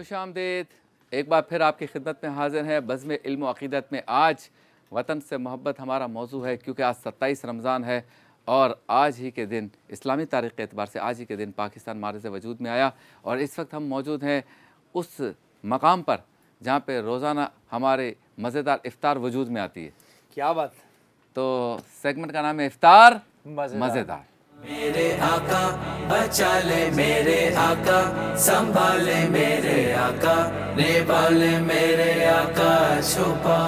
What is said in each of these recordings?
खुश आमदेद एक बार फिर आपकी खिदमत में हाजिर है बज़म इल्म अक़ीदत में आज वतन से मोहब्बत हमारा मौजू है क्योंकि आज सत्ताईस रमज़ान है और आज ही के दिन इस्लामी तारीख़ के अतबार से आज ही के दिन पाकिस्तान मारज वजूद में आया और इस वक्त हम मौजूद हैं उस मकाम पर जहाँ पर रोज़ाना हमारे मज़ेदार इफ़ार वजूद में आती है क्या बात तो सेगमेंट का नाम है इफ़ार मज़ेदार मेरे आका बचा ले मेरे आका संभाले मेरे आका नेपाले मेरे आका छुपा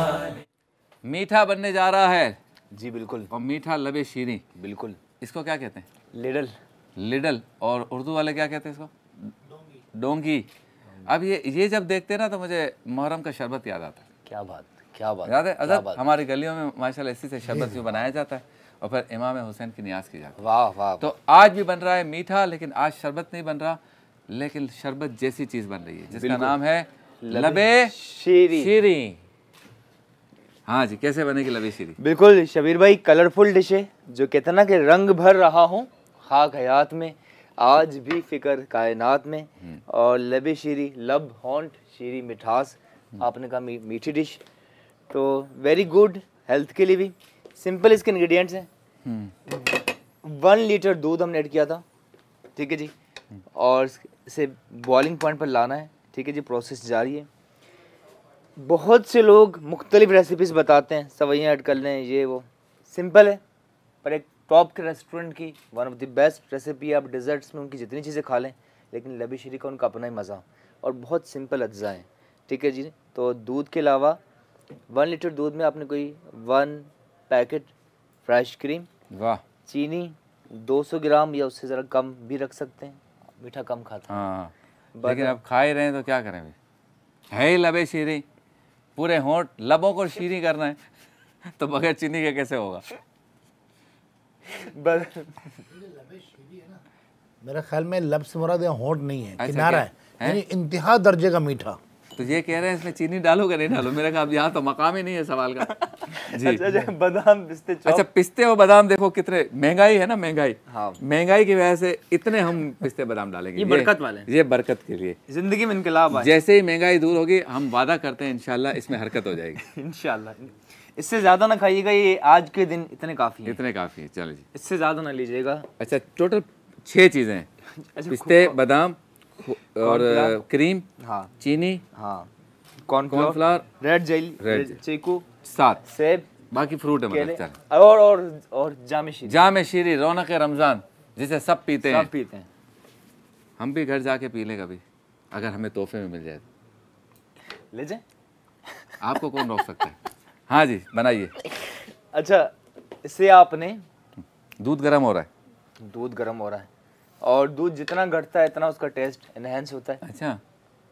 मीठा बनने जा रहा है जी बिल्कुल और मीठा लबे शीरी बिल्कुल इसको क्या कहते हैं लिडल लिडल और उर्दू वाले क्या कहते हैं इसको डोंगी अब ये ये जब देखते हैं ना तो मुझे मुहर्रम का शरबत याद आता है क्या बात क्या बात याद है अदब हमारी गलियों में माशाल्लाह इसी से शरबत क्यों बनाया जाता है और फिर इमाम हुसैन की न्याज की जाती वाह वाह तो आज भी बन रहा है मीठा लेकिन आज शरबत नहीं बन रहा लेकिन शरबत जैसी चीज़ बन रही है जिसका नाम है लबे शीरी शीरी हाँ जी कैसे बनेगी लबे शीरी बिल्कुल शबीर भाई कलरफुल डिश है जो कितना के रंग भर रहा हूँ खाक हयात में आज भी फिकर कायनात में हम्म। और लबे शीरी लब हॉन्ट शीरी मिठास हम्म। आपने कहा मीठी डिश तो वेरी गुड हेल्थ के लिए भी सिंपल इसके इंग्रेडिएंट्स हैं वन हम्म। लीटर दूध हमने ऐड किया था ठीक है जी और इसे बॉइलिंग पॉइंट पर लाना है ठीक है जी प्रोसेस जारी है बहुत से लोग मुख्तलिफ रेसिपीज़ बताते हैं सवैयाँ ऐड कर लें ये वो सिंपल है पर एक टॉप के रेस्टोरेंट की one of the best recipe आप डिज़र्ट्स में उनकी जितनी चीज़ें खा लें लेकिन लबी शरी का उनका अपना ही मज़ा और बहुत सिंपल अज्जा है ठीक है जी तो दूध के अलावा वन लीटर दूध में आपने कोई वन पैकेट फ्रेश क्रीम वाह चीनी 200 ग्राम या उससे ज़रा कम भी रख सकते हैं मीठा कम खाते हैं हाँ लेकिन अब खा ही रहे हैं तो क्या करें भाई है लबे शीरी पूरे होंठ लबों को शीरी करना है तो बगैर चीनी के कैसे होगा बस मेरे ख्याल में से मुराद होंठ नहीं है किनारा है यानी इंतहा दर्जे का मीठा तो ये कह रहे हैं इसमें चीनी डालो डालोगे नहीं डालो मेरा कहा यहाँ तो मकाम ही नहीं है सवाल का जी अच्छा, अच्छा बादाम पिस्ते अच्छा पिस्ते और बादाम देखो कितने महंगाई है ना महंगाई हाँ महंगाई की वजह से इतने हम पिस्ते बादाम डालेंगे ये बरकत वाले ये बरकत के लिए जिंदगी में इनकलाब जैसे ही महंगाई दूर होगी हम वादा करते हैं इनशाला इसमें हरकत हो जाएगी इनशाला इससे ज़्यादा ना खाइएगा ये आज के दिन इतने काफ़ी इतने काफ़ी है चलो जी इससे ज़्यादा ना लीजिएगा अच्छा टोटल छह चीज़ें अच्छा, पिस्ते बादाम और क्रीम uh, हाँ चीनी हाँ कॉर्नफ्लावर रेड जेल रेड चीकू सात सेब बाकी फ्रूट है मतलब, और और और जाम शीरी रौनक है रमज़ान जिसे सब पीते हैं सब पीते हैं हम भी घर जाके पी लें कभी अगर हमें तोहफे में मिल जाए ले जाए आपको कौन रोक सकता है हाँ जी बनाइए अच्छा इससे आपने दूध गर्म हो रहा है दूध गर्म हो रहा है और दूध जितना घटता है इतना उसका टेस्ट एनहेंस होता है अच्छा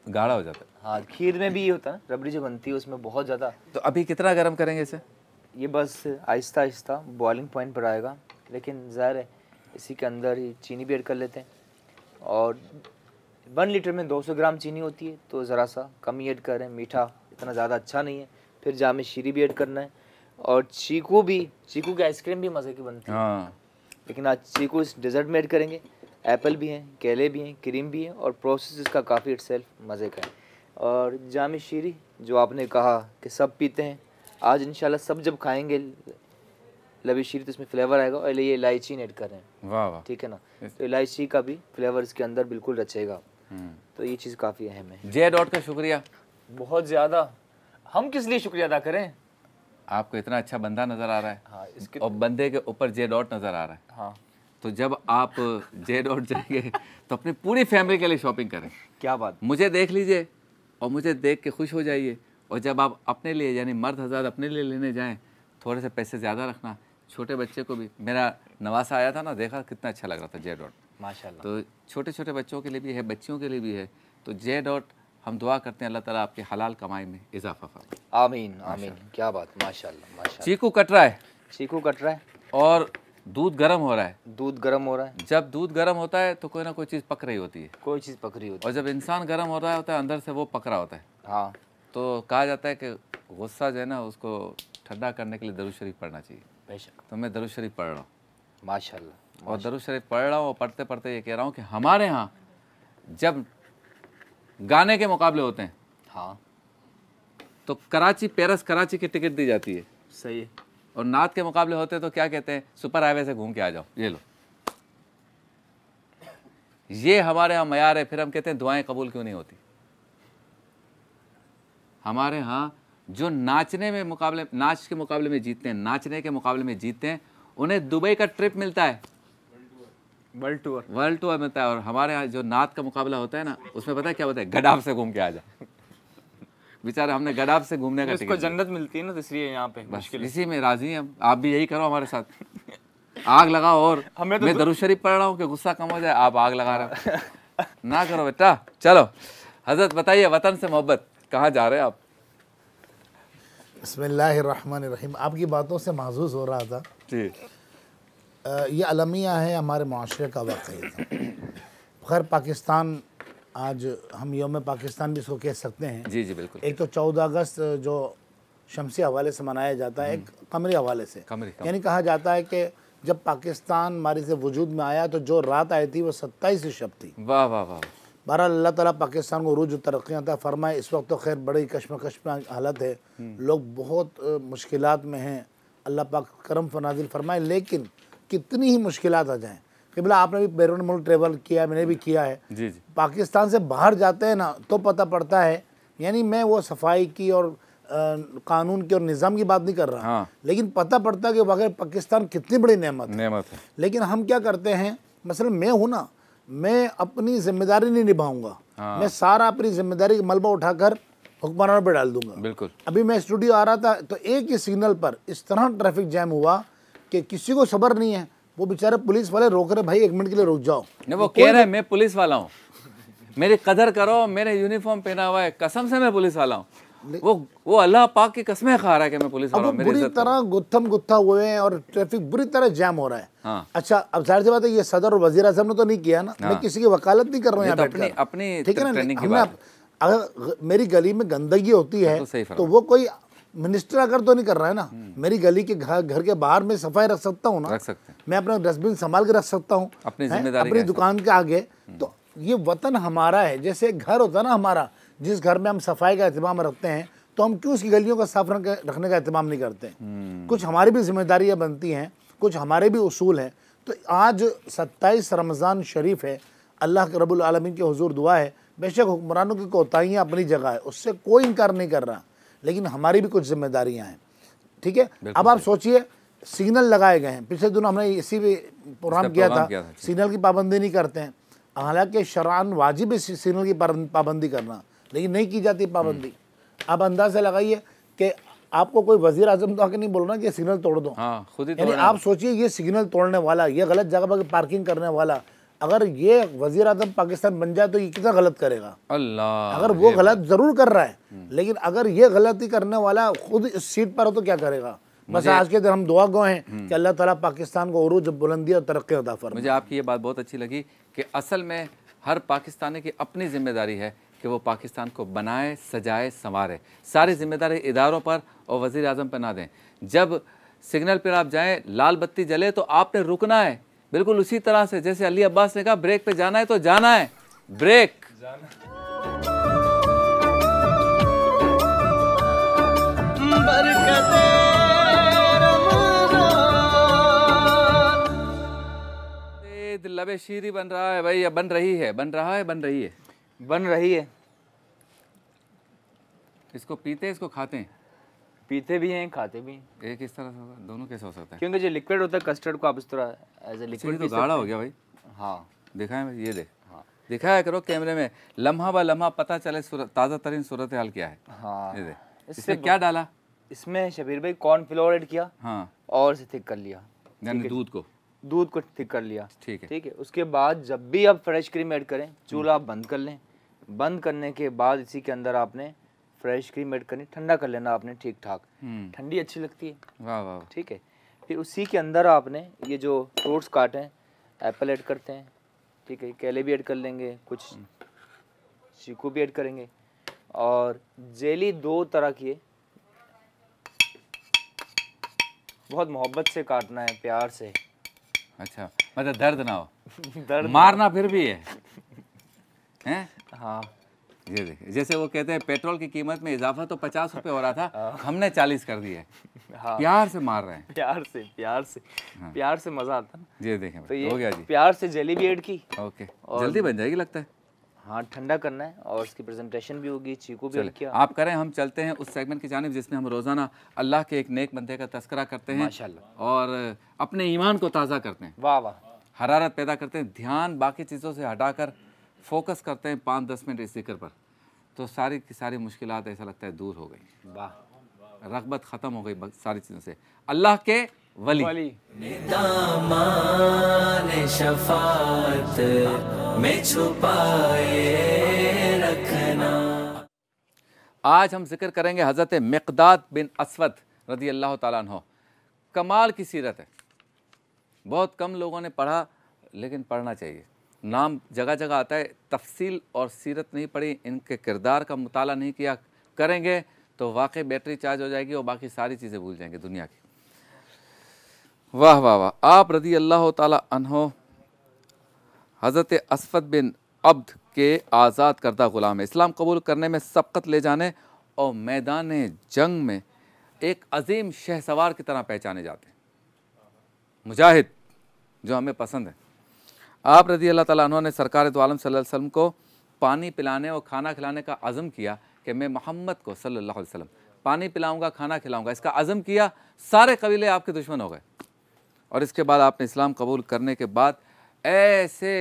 गाढ़ा हो जाता है हाँ खीर में भी ये होता है रबड़ी जो बनती है उसमें बहुत ज़्यादा तो अभी कितना गर्म करेंगे इसे ये बस आहिस्ता आहिस्ता बॉइलिंग पॉइंट पर आएगा लेकिन ज़ाहिर है इसी के अंदर ही चीनी भी ऐड कर लेते हैं और वन लीटर में 200 ग्राम चीनी होती है तो ज़रा सा कम ही ऐड करें मीठा इतना ज़्यादा अच्छा नहीं है फिर जहाँ में शीरी भी ऐड करना है और चीकू भी चीकू की आइसक्रीम भी मज़े की बनती है हाँ। लेकिन आज चीकू इस डिज़र्ट में ऐड करेंगे एप्पल भी हैं केले भी हैं क्रीम भी हैं और प्रोसेस इसका काफ़ी इट मज़े का है और जाम शीरी जो आपने कहा कि सब पीते हैं आज इन सब जब खाएंगे लबी शीरी तो इसमें फ्लेवर आएगा और ये इलायची ऐड कर रहे हैं वाह वाह ठीक है ना तो इलायची का भी फ्लेवर इसके अंदर बिल्कुल रचेगा हम्म। तो ये चीज़ काफ़ी अहम है जे डॉट का शुक्रिया बहुत ज़्यादा हम किस लिए शुक्रिया अदा करें आपको इतना अच्छा बंदा नज़र आ रहा है हाँ, इसके और बंदे के ऊपर जे डॉट नज़र आ रहा है हाँ तो जब आप जे डॉट जाएंगे तो अपनी पूरी फैमिली के लिए शॉपिंग करें क्या बात मुझे देख लीजिए और मुझे देख के खुश हो जाइए और जब आप अपने लिए यानी मर्द हज़ार अपने लिए लेने जाएँ थोड़े से पैसे ज़्यादा रखना छोटे बच्चे को भी मेरा नवासा आया था ना देखा कितना अच्छा लग रहा था जे डॉट माशाल्लाह तो छोटे छोटे बच्चों के लिए भी है बच्चियों के लिए भी है तो जे डॉट हम दुआ करते हैं अल्लाह ताला आपके हलाल कमाई में इजाफा फरमाए आमीन आमीन क्या बात माशाल्लाह माशाल्लाह चीकू कट रहा है चीकू कट रहा है और दूध गर्म हो रहा है दूध गर्म हो रहा है जब दूध गर्म होता है तो कोई ना कोई चीज़ पक रही होती है कोई चीज़ पक रही होती है और जब इंसान गर्म हो रहा होता है अंदर से वो पक रहा होता है हाँ तो कहा जाता है कि गुस्सा जो है ना उसको ठंडा करने के लिए दरुज शरीफ पढ़ना चाहिए बेशक तो मैं दरुज शरीफ पढ़ रहा हूँ माशा और दरुज शरीफ पढ़ रहा हूँ और पढ़ते पढ़ते ये कह रहा हूँ कि हमारे यहाँ जब गाने के मुकाबले होते हैं हाँ तो कराची पेरस कराची की टिकट दी जाती है सही है और नात के मुकाबले होते तो क्या कहते हैं सुपर हाईवे से घूम के आ जाओ ये लो ये हमारे यहाँ मैार है फिर हम कहते हैं दुआएं कबूल क्यों नहीं होती हमारे यहाँ जो नाचने में मुकाबले नाच के मुकाबले में जीतते हैं नाचने के मुकाबले में जीतते हैं उन्हें दुबई का ट्रिप मिलता है वर्ल्ड टूर वर्ल्ड टूर मिलता है और हमारे यहाँ जो नात का मुकाबला होता है ना उसमें पता है क्या होता है गडाफ से घूम के आ जाए बेचारा हमने गराब से घूमने का इसको जन्नत मिलती है ना तो इसलिए यहाँ पे इसी में राजी हम आप भी यही करो हमारे साथ आग लगाओ और हमें तो मैं दरुज शरीफ पढ़ रहा हूँ कि गुस्सा कम हो जाए आप आग लगा रहे हो ना करो बेटा चलो हजरत बताइए वतन से मोहब्बत कहाँ जा रहे हैं आप बसमीम आपकी बातों से महसूस हो रहा था जी ये अलमिया है हमारे माशरे का वाक़ खैर पाकिस्तान आज हम योम पाकिस्तान भी इसको कह सकते हैं जी जी बिल्कुल एक तो चौदह अगस्त जो शमसी हवाले से मनाया जाता है एक हम्म। कमरी हवाले से कमरी यानी कहा जाता है कि जब पाकिस्तान हमारे से वजूद में आया तो जो रात आई थी वो सत्ताईस शब थी वाह वाह वाह बहर अल्लाह ताला पाकिस्तान को रूज तरक्या था फरमाए इस वक्त तो खैर बड़ी कश्मकश में हालत है हम्म। लोग बहुत मुश्किल में हैं अल्लाह पाक करम फनाजिल फरमाए लेकिन कितनी ही मुश्किल आ जाएँ कि बोला आपने भी बैरून मुल्क ट्रेवल किया मैंने भी किया है जी जी पाकिस्तान से बाहर जाते हैं ना तो पता पड़ता है यानी मैं वो सफाई की और आ, कानून की और निज़ाम की बात नहीं कर रहा हाँ। लेकिन पता पड़ता है कि वगैरह पाकिस्तान कितनी बड़ी नमत है। है लेकिन हम क्या करते हैं मसलन मैं हूँ ना मैं अपनी जिम्मेदारी नहीं निभाऊंगा हाँ। मैं सारा अपनी जिम्मेदारी का मलबा उठाकर हुक्मरानों पर डाल दूंगा बिल्कुल अभी मैं स्टूडियो आ रहा था तो एक ही सिग्नल पर इस तरह ट्रैफिक जैम हुआ कि किसी को सबर नहीं है वो बेचारे पुलिस वाले रोक रहे भाई एक मिनट के लिए रुक जाओ नहीं वो कह रहे मैं पुलिस वाला हूँ मेरी कदर करो मेरे यूनिफॉर्म पहना हुआ है कसम से मैं पुलिस वाला हूँ वो वो अल्लाह पाक की कसमें खा रहा है कि मैं पुलिस वाला हूँ बुरी तरह गुत्थम गुत्था हुए हैं और ट्रैफिक बुरी तरह जैम हो रहा है हाँ। अच्छा अब जाहिर सी बात है ये सदर और वजीर आजम ने तो नहीं किया ना हाँ। मैं किसी की वकालत नहीं कर रहा हूँ तो अपनी अपनी ठीक है ना अगर मेरी गली में गंदगी होती तो है तो वो कोई मिनिस्टर अगर तो नहीं कर रहा है ना हम्म। मेरी गली के घर घर के बाहर में सफाई रख सकता हूँ ना रख सकते मैं अपना डस्टबिन संभाल के रख सकता हूँ अपनी अपनी दुकान के आगे हम्म। तो ये वतन हमारा है जैसे एक घर होता है ना हमारा जिस घर में हम सफाई का अहतमाम रखते हैं तो हम क्यों उसकी गलियों का साफ रखने का अहतमाम नहीं करते हम्म। कुछ हमारी भी जिम्मेदारियाँ बनती हैं कुछ हमारे भी उसूल हैं तो आज सत्ताईस रमज़ान शरीफ है अल्लाह के रबुलमी के हजूर दुआ है बेशक हुक्मरानों की कोताहियाँ अपनी जगह है उससे कोई इनकार नहीं कर रहा लेकिन हमारी भी कुछ जिम्मेदारियां हैं ठीक है अब आप सोचिए सिग्नल लगाए गए हैं पिछले दिनों हमने इसी भी प्रोग्राम किया था, था सिग्नल की पाबंदी नहीं करते हैं हालांकि शरान वाजिब है सिग्नल की पाबंदी करना लेकिन नहीं की जाती पाबंदी आप हम्म। अंदाजा लगाइए कि आपको कोई वजीर आजम तो आके नहीं बोल रहा कि सिग्नल तोड़ दो हाँ, खुद ही आप सोचिए ये सिग्नल तोड़ने वाला ये गलत जगह पर पार्किंग करने वाला अगर ये वजीर अजम पाकिस्तान बन जाए तो ये कितना गलत करेगा अल्लाह अगर वो गलत जरूर कर रहा है हम्म। लेकिन अगर ये गलती करने वाला खुद इस सीट पर हो तो क्या करेगा बस आज के दिन हम दुआ गो हैं हम्म। कि अल्लाह ताला पाकिस्तान को अरूज बुलंदी और तरक्की अदा फरमाए मुझे आपकी ये बात बहुत अच्छी लगी कि असल में हर पाकिस्तानी की अपनी जिम्मेदारी है कि वो पाकिस्तान को बनाए सजाए संवारे सारी जिम्मेदारी इदारों पर और वज़ी अजम पर ना दें जब सिग्नल पर आप जाए लाल बत्ती जले तो आपने रुकना है बिल्कुल उसी तरह से जैसे अली अब्बास ने कहा ब्रेक पे जाना है तो जाना है ब्रेक लबे शीरी बन रहा है भाई बन रही है बन रहा है बन रही है बन रही है इसको पीते इसको खाते हैं पीते भी हैं खाते भी हैं एक इस तरह से दोनों कैसे हो सकता है क्योंकि जो लिक्विड होता है कस्टर्ड को आप इस तरह एज ए लिक्विड तो गाढ़ा हो गया भाई हाँ देखा है ये देख हाँ दिखाया करो कैमरे में लम्हा बा लम्हा पता चले ताज़ा तरीन सूरत हाल क्या है हाँ ये देख इससे क्या डाला इसमें शबीर भाई कॉर्न फ्लोर एड किया हाँ और इसे थिक कर लिया यानी दूध को दूध को थिक कर लिया ठीक है ठीक है उसके बाद जब भी आप फ्रेश क्रीम ऐड करें चूल्हा बंद कर लें बंद करने के बाद इसी के अंदर आपने फ्रेश क्रीम ऐड करनी ठंडा कर लेना आपने ठीक ठाक हम्म। ठंडी अच्छी लगती है वाह वाह ठीक है फिर उसी के अंदर आपने ये जो फ्रूट्स काटे हैं एप्पल ऐड करते हैं ठीक है केले भी ऐड कर लेंगे कुछ हम्म। चीकू भी ऐड करेंगे और जेली दो तरह की है बहुत मोहब्बत से काटना है प्यार से अच्छा मतलब दर्द ना हो दर्द मारना फिर भी है हैं हाँ ये देखिए जैसे वो कहते हैं पेट्रोल की कीमत में इजाफा तो पचास रुपये हो रहा था हाँ। हमने चालीस कर दिए हाँ। प्यार से मार रहे हैं प्यार से प्यार से हाँ। प्यार से मजा आता ना ये देखें तो ये हो गया जी प्यार से जेली भी एड की ओके और... जल्दी बन जाएगी लगता है हाँ ठंडा करना है और उसकी प्रेजेंटेशन भी होगी चीकू भी किया आप करें हम चलते हैं उस सेगमेंट की जानब जिसमें हम रोज़ाना अल्लाह के एक नेक बंदे का तस्करा करते हैं और अपने ईमान को ताज़ा करते हैं वाह वाह हरारत पैदा करते हैं ध्यान बाकी चीज़ों से हटाकर फोकस करते हैं पाँच दस मिनट इस जिक्र पर तो सारी की सारी मुश्किल ऐसा लगता है दूर हो गई वाह रगबत ख़त्म हो गई सारी चीज़ों से अल्लाह के वली, वली। शफात में छुपाए रखना आज हम जिक्र करेंगे हज़रत मकदाद बिन असवद रदी अल्लाह तहो कमाल की सीरत है बहुत कम लोगों ने पढ़ा लेकिन पढ़ना चाहिए नाम जगह जगह आता है तफसील और सीरत नहीं पड़ी इनके किरदार का मुताला नहीं किया करेंगे तो वाकई बैटरी चार्ज हो जाएगी और बाकी सारी चीज़ें भूल जाएंगे दुनिया की वाह वाह वाह आप रदी अल्लाह तहो हज़रत असफद बिन अब्द के आज़ाद करदा ग़ुलाम इस्लाम कबूल करने में सबकत ले जाने और मैदान जंग में एक अजीम शहसवार की तरह पहचाने जाते हैं मुजाहिद जो हमें पसंद है आप रदी अल्लाह ताली ने सरकार तो आलम वसम को पानी पिलाने और खाना खिलाने का आज़म किया कि मैं मोहम्मद को सल्लल्लाहु अलैहि वसल्लम पानी पिलाऊंगा खाना खिलाऊंगा इसका आज़म किया सारे कबीले आपके दुश्मन हो गए और इसके बाद आपने इस्लाम कबूल करने के बाद ऐसे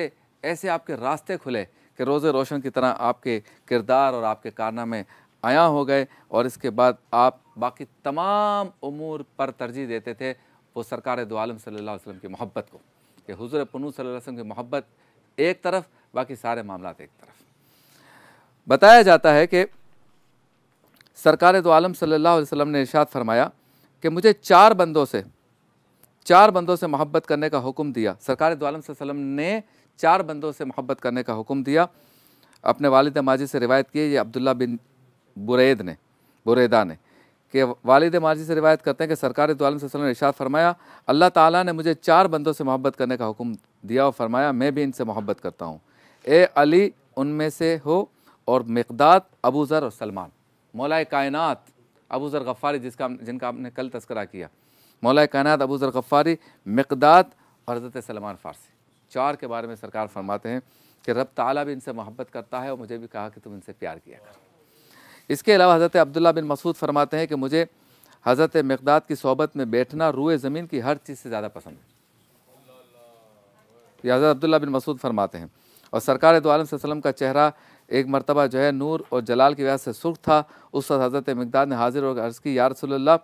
ऐसे आपके रास्ते खुले कि रोज़ रोशन की तरह आपके किरदार और आपके कारनामे आया हो गए और इसके बाद आप बाकी तमाम उमूर पर तरजीह देते थे वो सरकार दो सल्ला वसलम की मोहब्बत को कि हज़र पनू वसम की मोहब्बत एक तरफ बाकी सारे मामला एक तरफ बताया जाता है कि सरकार तो आलम सल्लल्लाहु ने इशाद फरमाया कि मुझे चार बंदों से चार बंदों से मोहब्बत करने का हुक्म दिया सरकार तो आलम ने चार बंदों से मोहब्बत करने का हुक्म दिया अपने वालद माजी से रिवायत की ये अब्दुल्ला बिन बुरैद ने बुरैदा ने कि वालद माजी से रिवायत करते हैं कि सरकार दोम ने इशाद फरमाया अल्लाह ताला ने मुझे चार बंदों से मोहब्बत करने का हुक्म दिया और फरमाया मैं भी इनसे मोहब्बत करता हूँ ए अली उनमें से हो और मकदाद अबू ज़र और सलमान मौलाए कायनत अबू ज़र गफ़ारी जिसका जिनका आपने कल तस्करा किया मौलाए कायनत अबू ज़र गफ़ारी मकदाद और हज़रत सलमान फ़ारसी चार के बारे में सरकार फरमाते हैं कि रब ताला भी इनसे मोहब्बत करता है और मुझे भी कहा कि तुम इनसे प्यार किया करो इसके अलावा हज़रत अब्दुल्ला बिन मसूद फरमाते हैं कि मुझे हज़रत मकदाद की सोबत में बैठना रूए ज़मीन की हर चीज़ से ज़्यादा पसंद है ये हज़रत अब्दुल्ला बिन मसूद फरमाते हैं और सरकार दोम आलम का चेहरा एक मरतबा जो है नूर और जलाल की वजह से सुर्ख था उस वक्त हज़रत मकदाद ने हाजिर और अर्ज़ की यार रसोल्ला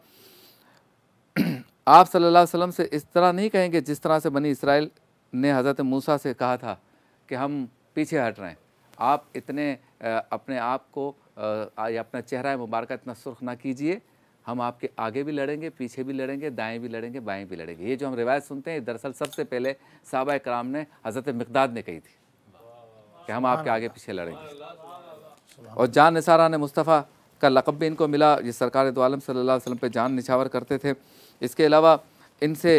आप सल्ला वसलम से इस तरह नहीं कहेंगे जिस तरह से बनी इसराइल ने हज़रत मूसा से कहा था कि हम पीछे हट रहे हैं आप इतने अपने आप को आ, अपना चेहरा मुबारक इतना सुर्ख ना कीजिए हम आपके आगे भी लड़ेंगे पीछे भी लड़ेंगे दाएं भी लड़ेंगे बाएं भी लड़ेंगे ये जो हम रिवायत सुनते हैं दरअसल सबसे पहले साहबा कराम ने हज़रत मकदाद ने कही थी कि हम आपके आगे पीछे लड़ेंगे और जान निसारा ने मुस्तफ़ा का लकब भी इनको मिला ये सरकार दो आलम सल्लल्लाहु पर पे जान निछावर करते थे इसके अलावा इनसे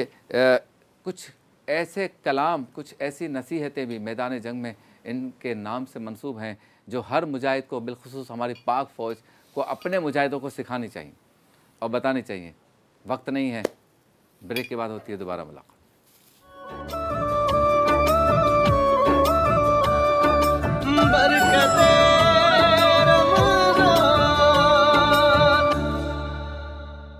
कुछ ऐसे कलाम कुछ ऐसी नसीहतें भी मैदान जंग में इनके नाम से मंसूब हैं जो हर मुजाहिद को बिलखसूस हमारी पाक फ़ौज को अपने मुजाहिदों को सिखानी चाहिए और बतानी चाहिए वक्त नहीं है ब्रेक के बाद होती है दोबारा मुलाकात